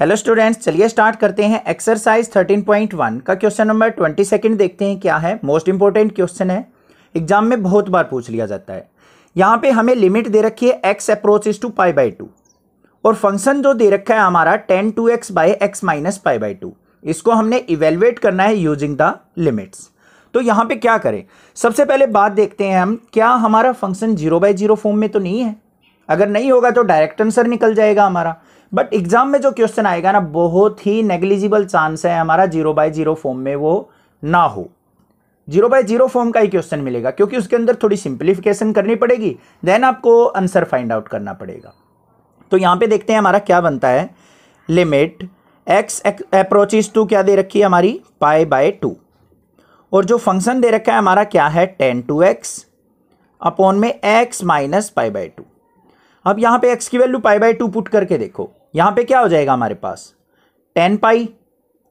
hello students चलिए start करते हैं एक्सरसाइज 13.1 का क्वेश्चन नंबर 20 सेकंड देखते हैं क्या है मोस्ट इंपॉर्टेंट क्वेश्चन है एग्जाम में बहुत बार पूछ लिया जाता है यहाँ पे हमें लिमिट दे रखी है x approach is to pi by two और फंक्शन जो दे रखा है हमारा tan two x by x minus pi by two इसको हमने इवेलुएट करना है यूजिंग द लिमिट्स तो यहाँ पे क्या करें सबसे पहले बात देखते हैं हम क्या हमारा function zero by zero form में तो नहीं है अगर नहीं होगा तो डायरेक्ट आंसर निकल जाएगा हमारा बट एग्जाम में जो क्वेश्चन आएगा ना बहुत ही नेग्लिजिबल चांस है हमारा जीरो बाय जीरो फॉर्म में वो ना हो जीरो बाय जीरो फॉर्म का ही क्वेश्चन मिलेगा क्योंकि उसके अंदर थोड़ी सिंप्लीफिकेशन करनी पड़ेगी देन आपको आंसर फाइंड आउट करना पड़ेगा तो यहाँ पे देखते हैं हमारा क्या बनता है लिमिट एक्स अप्रोचिस टू क्या दे रखी है हमारी पाई बाय टू और जो फंक्शन दे रखा है हमारा क्या है टेन टू एक्स अपॉन में x minus pi by two अब यहाँ पे एक्स की value pi by two put करके देखो यहाँ पे क्या हो जाएगा हमारे पास टेन पाई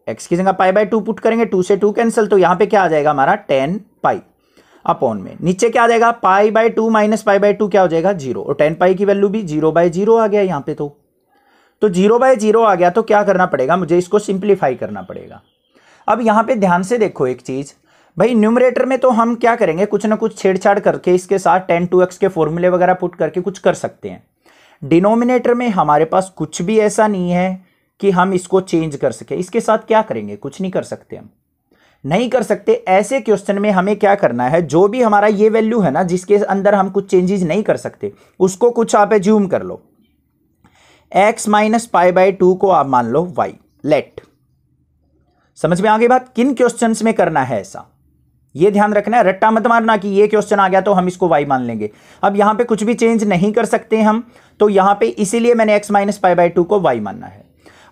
एक्स की जगह पाई बाई टू पुट करेंगे टू से टू कैंसिल तो यहाँ पे क्या आ जाएगा हमारा टेन पाई अपॉन में नीचे क्या आ जाएगा pi by two minus pi by two क्या हो जाएगा जीरो और टेन पाई की वैल्यू भी जीरो बाय जीरो आ गया यहाँ पे तो तो जीरो बाय जीरो आ गया तो क्या करना पड़ेगा मुझे इसको सिंप्लीफाई करना पड़ेगा अब यहाँ पे ध्यान से देखो एक चीज़ भाई न्यूमरेटर में तो हम क्या करेंगे कुछ ना कुछ छेड़छाड़ करके इसके साथ टेन टू एक्स के फॉर्मूले वगैरह पुट करके कुछ कर सकते हैं डिनोमिनेटर में हमारे पास कुछ भी ऐसा नहीं है कि हम इसको चेंज कर सके इसके साथ क्या करेंगे कुछ नहीं कर सकते हम नहीं कर सकते ऐसे क्वेश्चन में हमें क्या करना है जो भी हमारा ये वैल्यू है ना जिसके अंदर हम कुछ चेंजेस नहीं कर सकते उसको कुछ आप एज्यूम कर लो x minus pi by two को आप मान लो वाई लेट समझ में आगे बात किन क्वेश्चन में करना है ऐसा ये ध्यान रखना है रट्टा मत मारना कि ये क्वेश्चन आ गया तो हम इसको वाई मान लेंगे अब यहां पे कुछ भी चेंज नहीं कर सकते हम तो यहां पे इसीलिए मैंने x minus pi by two को वाई मानना है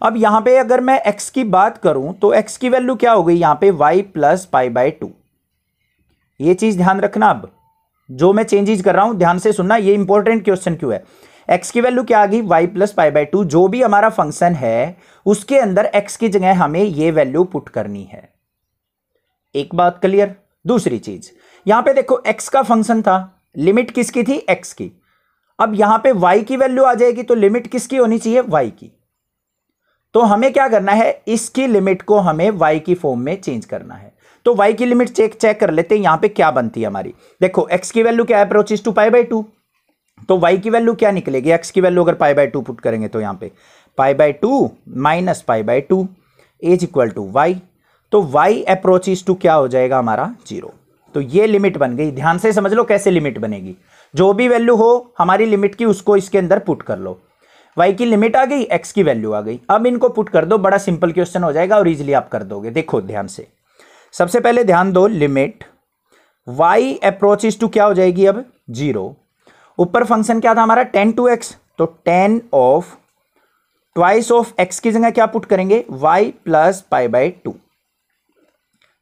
अब यहां पे अगर मैं एक्स की बात करूं तो एक्स की वैल्यू क्या हो गई यहां पे y plus pi by two ये चीज़ ध्यान रखना अब जो मैं चेंजेज कर रहा हूं ध्यान से सुनना ये इंपॉर्टेंट क्वेश्चन क्यों है एक्स की वैल्यू क्या आ गई y plus pi by two जो भी हमारा फंक्शन है उसके अंदर एक्स की जगह हमें ये वैल्यू पुट करनी है एक बात क्लियर दूसरी चीज यहां पे देखो एक्स का फंक्शन था लिमिट किसकी थी एक्स की अब यहां पे वाई की वैल्यू आ जाएगी तो लिमिट किसकी होनी चाहिए y की तो हमें क्या करना है इसकी लिमिट को हमें y की फॉर्म में चेंज करना है तो वाई की लिमिट चेक चेक कर लेते हैं यहां पे क्या बनती है हमारी देखो एक्स की वैल्यू क्या approaches to pi by two तो वाई की वैल्यू क्या निकलेगी एक्स की वैल्यू अगर पाई बाई टू पुट करेंगे तो यहां पे pi by two minus pi by two is equal to y तो वाई अप्रोचेज टू क्या हो जाएगा हमारा जीरो तो ये लिमिट बन गई ध्यान से समझ लो कैसे लिमिट बनेगी जो भी वैल्यू हो हमारी लिमिट की उसको इसके अंदर पुट कर लो वाई की लिमिट आ गई एक्स की वैल्यू आ गई अब इनको पुट कर दो बड़ा सिंपल क्वेश्चन हो जाएगा और इजिली आप कर दोगे देखो ध्यान से सबसे पहले ध्यान दो लिमिट वाई इज टू क्या हो जाएगी अब जीरो ऊपर फंक्शन क्या था हमारा टेन टू एक्स तो tan of twice of x की जगह क्या पुट करेंगे y plus pi by two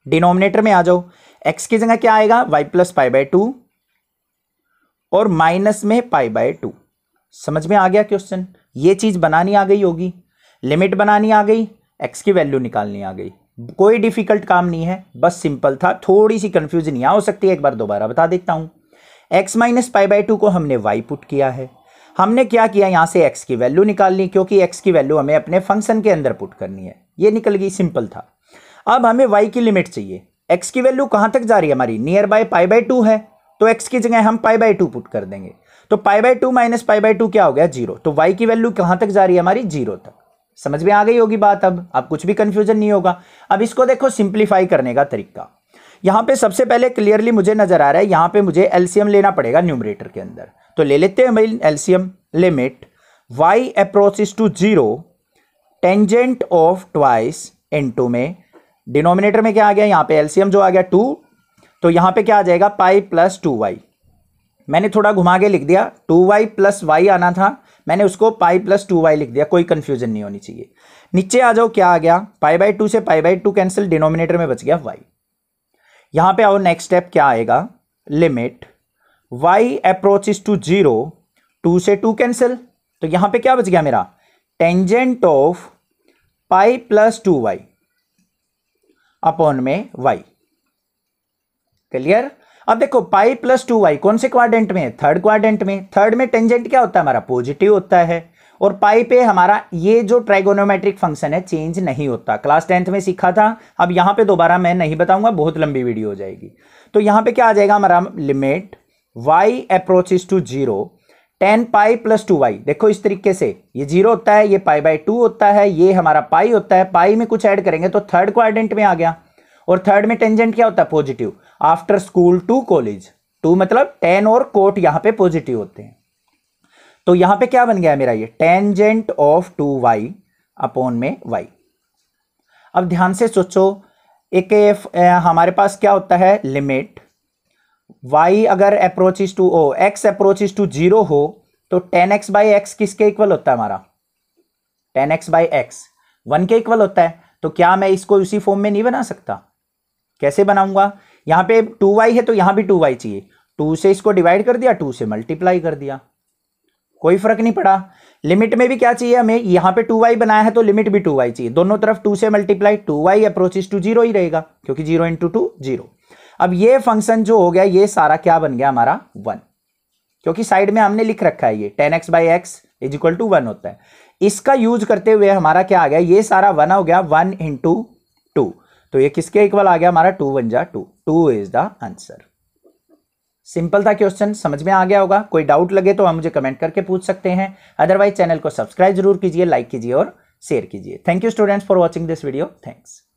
denominator में आ जाओ एक्स की जगह क्या आएगा y plus pi by two और माइनस में पाई बाय टू समझ में आ गया क्वेश्चन ये चीज़ बनानी आ गई होगी लिमिट बनानी आ गई एक्स की वैल्यू निकालनी आ गई कोई डिफिकल्ट काम नहीं है बस सिंपल था थोड़ी सी कन्फ्यूजन यहाँ हो सकती है एक बार दोबारा बता देता हूँ x minus pi by two को हमने वाई पुट किया है हमने क्या किया यहां से एक्स की वैल्यू निकालनी क्योंकि एक्स की वैल्यू हमें अपने फंक्शन के अंदर पुट करनी है ये निकल गई सिंपल था अब हमें वाई की लिमिट चाहिए एक्स की वैल्यू कहाँ तक जा रही है हमारी near by pi by two है तो एक्स की जगह हम पाई बाई टू पुट कर देंगे तो pi by two minus pi by two क्या हो गया जीरो तो वाई की वैल्यू कहाँ तक जा रही है हमारी जीरो तक समझ में आ गई होगी बात अब अब कुछ भी कन्फ्यूजन नहीं होगा अब इसको देखो सिंप्लीफाई करने का तरीका यहाँ पे सबसे पहले क्लियरली मुझे नजर आ रहा है यहाँ पे मुझे एलसीएम लेना पड़ेगा न्यूमरेटर के अंदर तो ले लेते हैं भाई LCM limit y approach to zero tangent of twice into में डिनोमिनेटर में क्या आ गया यहाँ पे एलसीएम जो आ गया टू तो यहाँ पे क्या आ जाएगा पाई प्लस टू वाई मैंने थोड़ा घुमा के लिख दिया टू वाई प्लस वाई आना था मैंने उसको पाई प्लस टू वाई लिख दिया कोई कन्फ्यूजन नहीं होनी चाहिए नीचे आ जाओ क्या आ गया पाई बाई टू से pi by two cancel denominator में बच गया वाई यहाँ पे आओ नेक्स्ट स्टेप क्या आएगा limit y approaches to zero two से टू कैंसिल तो यहाँ पे क्या बच गया मेरा tangent of pi plus two y upon में वाई क्लियर अब देखो पाई प्लस टू वाई कौन से क्वाड्रेंट में है थर्ड क्वाड्रेंट में थर्ड में टेंजेंट क्या होता है हमारा पॉजिटिव होता है और पाई पे हमारा ये जो ट्राइगोनोमेट्रिक फंक्शन है चेंज नहीं होता क्लास टेंथ में सीखा था अब यहां पे दोबारा मैं नहीं बताऊंगा बहुत लंबी वीडियो हो जाएगी तो यहां पे क्या आ जाएगा हमारा limit y approaches to zero tan pi plus two y देखो इस तरीके से ये जीरो होता है ये पाई बाई टू होता है ये हमारा पाई होता है पाई में कुछ ऐड करेंगे तो थर्ड क्वाड्रेंट में आ गया और थर्ड में टेंजेंट क्या होता है positive after school to college to मतलब टेन और कोट यहां पे पॉजिटिव होते हैं तो यहां पे क्या बन गया मेरा ये tangent of two y upon में वाई अब ध्यान से सोचो एक हमारे पास क्या होता है लिमिट वाई अगर approach is to o x approach is to zero हो तो टेन एक्स बाई एक्स किसके इक्वल होता है हमारा tan x by x one के इक्वल होता है तो क्या मैं इसको उसी फॉर्म में नहीं बना सकता कैसे बनाऊंगा यहां पे टू वाई है तो यहां भी टू वाई चाहिए टू से इसको डिवाइड कर दिया टू से मल्टीप्लाई कर दिया कोई फर्क नहीं पड़ा लिमिट में भी क्या चाहिए हमें यहां पे टू वाई बनाया है तो लिमिट भी टू वाई चाहिए दोनों तरफ टू से multiply two y approach to zero ही रहेगा क्योंकि जीरो इंटू टू जीरो अब ये फंक्शन जो हो गया ये सारा क्या बन गया हमारा वन क्योंकि साइड में हमने लिख रखा है ये tan x by x is equal to one होता है इसका यूज करते हुए हमारा क्या आ गया ये सारा वन हो गया वन इंटू टू तो ये किसके इक्वल आ गया हमारा टू वन जा two two is the answer simple था क्वेश्चन समझ में आ गया होगा कोई डाउट लगे तो आप मुझे कमेंट करके पूछ सकते हैं अदरवाइज चैनल को सब्सक्राइब जरूर कीजिए लाइक कीजिए और शेयर कीजिए thank you students for watching this video thanks